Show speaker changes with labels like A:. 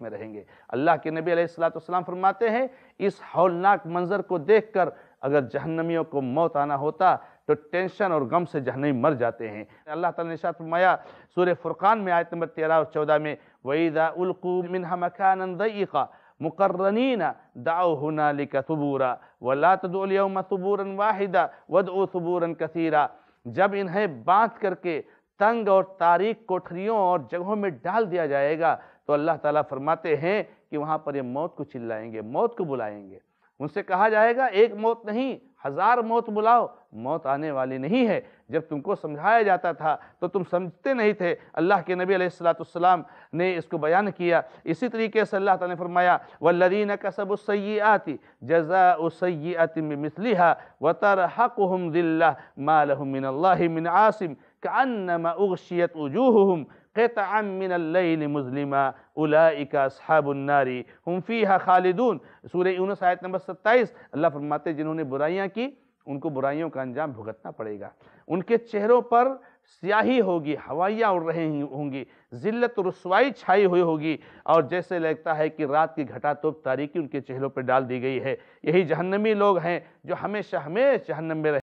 A: میں رہیں گے اللہ کے نبی علیہ السلام فرماتے ہیں اس ہولناک منظر کو دیکھ کر اگر جہنمیوں کو موت آنا ہوتا تو ٹینشن اور غم سے جہنمی مر جاتے ہیں اللہ تعالیٰ نے شاہد فرمایا سورہ فرقان میں آیت نمبر تیرہ اور چودہ میں وَإِذَا أُلْقُوا مِنْهَ مَكَانًا ضَئِقَ مُقَرَّنِينَ دَعُوا هُنَا لِكَ ثُبُورًا وَلَا تَدُعُوا الْيَوْمَ ثُبُورًا وَاحِدًا وَدْعُوا ثُبُورًا كَثِيرًا جب انہیں بانت کر کے تنگ اور تاریخ کوٹھریوں اور جگہوں میں ڈال دیا جائے گا تو اللہ تعالیٰ فرماتے ہیں کہ وہاں پر یہ موت کو چلائیں گے موت کو بلائیں گے ان سے کہا جائے گا ایک موت نہیں ہزار موت بلاؤ موت آنے والی نہیں ہے جب تم کو سمجھایا جاتا تھا تو تم سمجھتے نہیں تھے اللہ کے نبی علیہ السلام نے اس کو بیان کیا اسی طریقے سے اللہ تعالیٰ نے فرمایا ولرین کسبُ سی آتی جزا سیم مَا لَهُمْ مِنَ اللَّهِ مِنْ من كَأَنَّمَا عاصم کا قطعا من اللیل مظلمہ اکا اصحاب الناری ہم فیہا خالدون سورہ یونس آیت نمبر ستائیس اللہ فرماتے ہیں جنہوں نے برائیاں کی ان کو برائیوں کا انجام بھگتنا پڑے گا ان کے چہروں پر سیاہی ہوگی ہوائیاں اڑ رہے ہوں گی ذلت رسوائی چھائی ہوئی ہوگی اور جیسے لگتا ہے کہ رات کی گھٹا توپ تاریکی ان کے چہروں پہ ڈال دی گئی ہے یہی جہنمی لوگ ہیں جو ہمیشہ ہمیشہ جہنم میں رہے